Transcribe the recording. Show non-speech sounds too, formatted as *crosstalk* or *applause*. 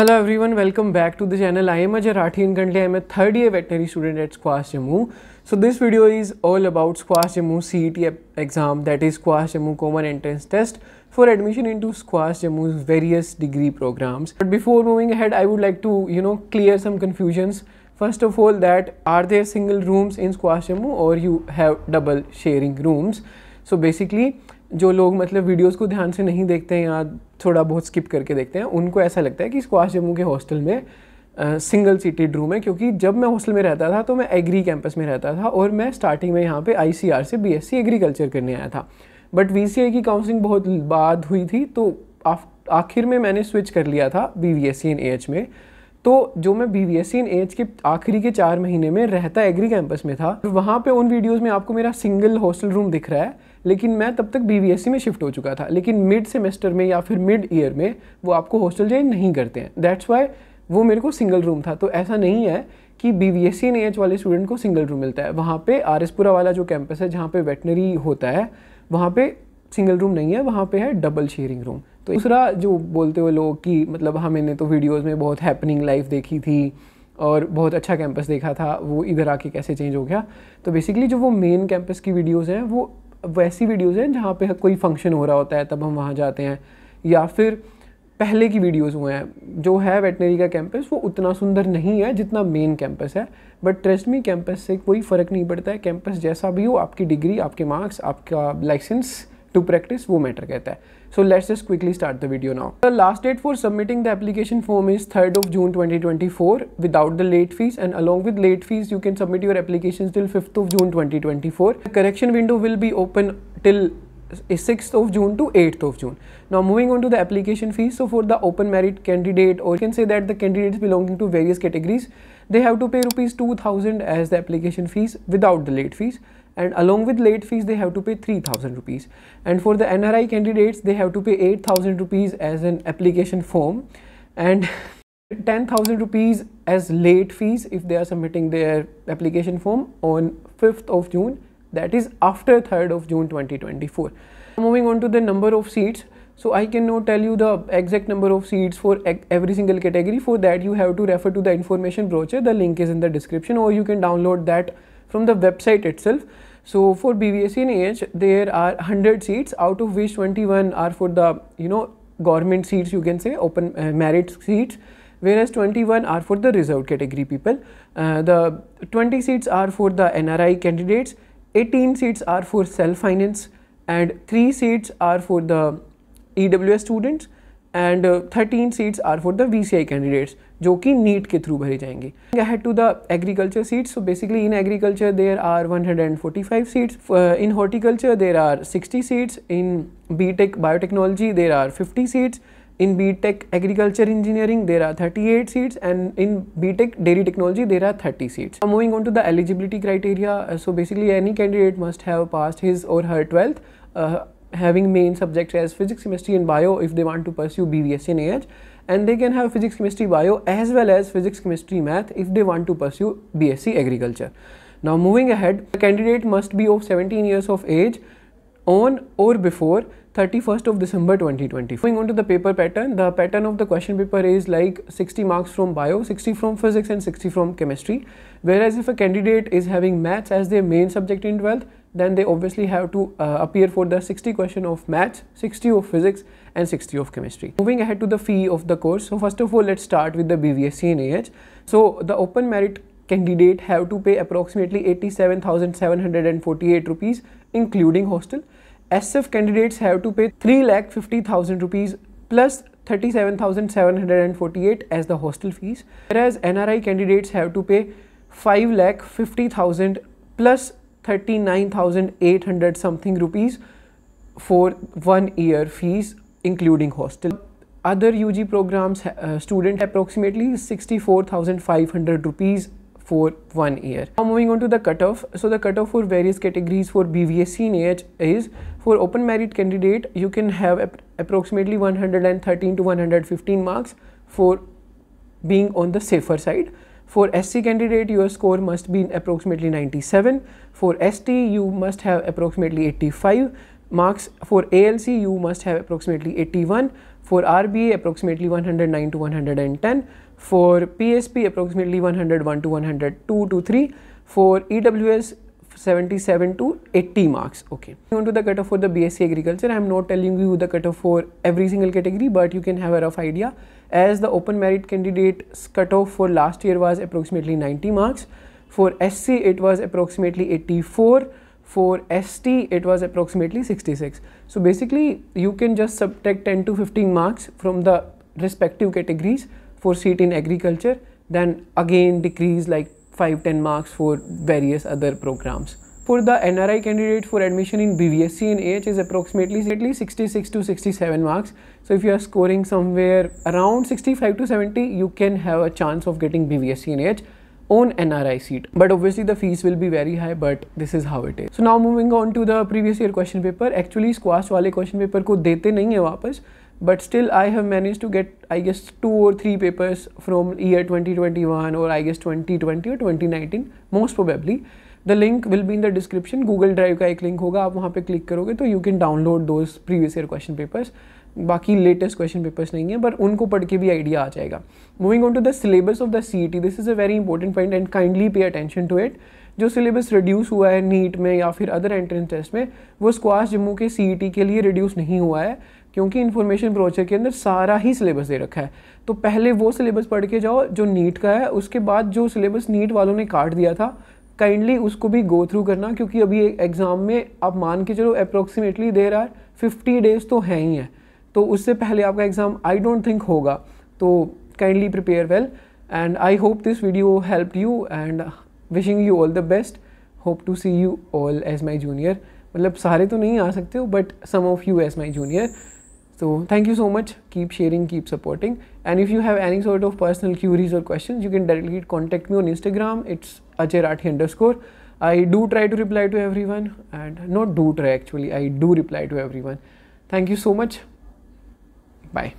Hello everyone, welcome back to the channel. I am Ajay Rathi and currently I am a third year veterinary student at Squash Jammu. So this video is all about Squash Jammu CET exam that is Squash Jammu Common Entrance Test for admission into Squash Jammu's various degree programs. But before moving ahead, I would like to, you know, clear some confusions. First of all that are there single rooms in Squash Jammu or you have double sharing rooms. So basically जो लोग मतलब videos को ध्यान से नहीं देखते हैं या थोड़ा बहुत स्किप करके देखते हैं उनको ऐसा लगता है कि स्क्वाश जम्मू के हॉस्टल में सिंगल सीटेड रूम है क्योंकि जब मैं हॉस्टल में रहता था तो मैं एग्री कैंपस में रहता था और मैं स्टार्टिंग में यहाँ पे आई से बी एग्रीकल्चर करने आया था बट वी की काउंसलिंग बहुत बाद हुई थी तो आखिर में मैंने स्विच कर लिया था B V S C A H में तो जो मैं B V S C A H के आखिरी के चार महीने में रहता एग्री कैंपस में था वहाँ पे उन वीडियोज़ में आपको मेरा सिंगल हॉस्टल रूम दिख रहा है लेकिन मैं तब तक बी में शिफ्ट हो चुका था लेकिन मिड सेमेस्टर में या फिर मिड ईयर में वो आपको हॉस्टल ज्वाइन नहीं करते हैं दैट्स वाई वो मेरे को सिंगल रूम था तो ऐसा नहीं है कि बी वी एस एच वाले स्टूडेंट को सिंगल रूम मिलता है वहाँ पे आर एसपुरा वाला जो कैंपस है जहाँ पे वेटनरी होता है वहाँ पे सिंगल रूम नहीं है वहाँ पे है डबल शेयरिंग रूम तो दूसरा जो बोलते हुए लोग कि मतलब हाँ मैंने तो वीडियोस में बहुत हैपनिंग लाइफ देखी थी और बहुत अच्छा कैंपस देखा था वो इधर आके कैसे चेंज हो गया तो बेसिकली जो वो मेन कैंपस की वीडियोज़ हैं वो वैसी वीडियोस हैं जहाँ पे कोई फंक्शन हो रहा होता है तब हम वहाँ जाते हैं या फिर पहले की वीडियोस हुए हैं जो है वेटनरी का कैंपस वो उतना सुंदर नहीं है जितना मेन कैंपस है बट ट्रस्ट मी कैंपस से कोई फ़र्क नहीं पड़ता है कैंपस जैसा भी हो आपकी डिग्री आपके मार्क्स आपका लाइसेंस टू प्रैक्टिस वो मैटर कहता है So let's just quickly start the video now. The last date for submitting the application form is 3rd of June 2024 without the late fees and along with late fees you can submit your applications till 5th of June 2024. The correction window will be open till 6th of June to 8th of June. Now moving on to the application fees. So for the open merit candidate or you can say that the candidates belonging to various categories, they have to pay rupees 2000 as the application fees without the late fees and along with late fees they have to pay 3000 rupees and for the NRI candidates they have to pay 8000 rupees as an application form and *laughs* 10,000 rupees as late fees if they are submitting their application form on 5th of June that is after 3rd of June 2024. Moving on to the number of seats. So I cannot tell you the exact number of seats for every single category. For that you have to refer to the information brochure. The link is in the description or you can download that from the website itself. So for BVSC and AH, there are 100 seats out of which 21 are for the, you know, government seats you can say, open uh, merit seats whereas 21 are for the reserved category people. Uh, the 20 seats are for the NRI candidates, 18 seats are for self-finance and 3 seats are for the EWS students and thirteen seats are for the V C I candidates जो कि NEET के through भरी जाएंगी head to the agriculture seats so basically in agriculture there are 145 seats in horticulture there are 60 seats in B tech biotechnology there are 50 seats in BTech Agriculture Engineering there are 38 seats and in BTech Dairy Technology there are 30 seats. Now moving on to the eligibility criteria, uh, so basically any candidate must have passed his or her 12th having main subjects as physics, chemistry and bio if they want to pursue BVS in AH and they can have physics, chemistry, bio as well as physics, chemistry, math if they want to pursue BSc agriculture. Now moving ahead, the candidate must be of 17 years of age on or before 31st of December 2020. Going on to the paper pattern, the pattern of the question paper is like 60 marks from bio, 60 from physics and 60 from chemistry. Whereas if a candidate is having maths as their main subject in 12th, then they obviously have to uh, appear for the 60 question of maths, 60 of physics and 60 of chemistry. Moving ahead to the fee of the course. So first of all, let's start with the BVSC and AH. So the open merit candidate have to pay approximately 87,748 rupees including hostel. SF candidates have to pay 3,50,000 rupees plus 37,748 as the hostel fees, whereas NRI candidates have to pay 5,50,000 plus 39,800 something rupees for one year fees including hostel. Other UG programs uh, student approximately 64,500 rupees for one year. Now moving on to the cutoff. So the cutoff for various categories for BVSC in is for open merit candidate you can have ap approximately 113 to 115 marks for being on the safer side for SC candidate, your score must be approximately 97. For ST, you must have approximately 85 marks. For ALC, you must have approximately 81. For RBA, approximately 109 to 110. For PSP, approximately 101 to 102 to 3. For EWS, 77 to 80 marks. Okay. Going to the cutoff for the BSc Agriculture, I am not telling you the cutoff for every single category, but you can have a rough idea. As the open merit candidate's cutoff for last year was approximately 90 marks. For SC, it was approximately 84. For ST, it was approximately 66. So basically, you can just subtract 10 to 15 marks from the respective categories for seat in agriculture, then again decrease like five ten marks for various other programs. For the NRI candidate for admission in BVSC and AH is approximately at least 66 to 67 marks. So if you are scoring somewhere around 65 to 70, you can have a chance of getting BVSC and AH on NRI seat. But obviously the fees will be very high, but this is how it is. So now moving on to the previous year question paper. Actually squash wale question paper ko dete nahi hai wapas. but still i have managed to get i guess two or three papers from year 2021 or i guess 2020 or 2019 most probably the link will be in the description Google Drive का एक link होगा आप वहाँ पे click करोगे तो you can download those previous year question papers बाकी latest question papers नहीं है बट उनको पढ़ के भी आइडिया आ जाएगा moving on to the syllabus of the C T this is a very important point and kindly pay attention to it जो सिलेबस रिड्यूस हुआ है नीट में या फिर अदर एंट्रेंस टेस्ट में वो स्क्वाश जम्मू के सी e के लिए रिड्यूस नहीं हुआ है क्योंकि इन्फॉर्मेशन ब्रोचर के अंदर सारा ही सिलेबस दे रखा है तो पहले वो सिलेबस पढ़ के जाओ जो नीट का है उसके बाद जो सिलेबस नीट वालों ने काट दिया था काइंडली उसको भी गो थ्रू करना क्योंकि अभी एग्ज़ाम में आप मान के चलो approximately there are fifty days तो हैं ही हैं तो उससे पहले आपका एग्ज़ाम आई डोंट थिंक होगा तो kindly prepare well and I hope this video help you and wishing you all the best hope to see you all as my junior मतलब सारे तो नहीं आ सकते हो but some of you as my junior So thank you so much. Keep sharing, keep supporting. And if you have any sort of personal queries or questions, you can directly contact me on Instagram. It's acherati underscore. I do try to reply to everyone and not do try actually, I do reply to everyone. Thank you so much. Bye.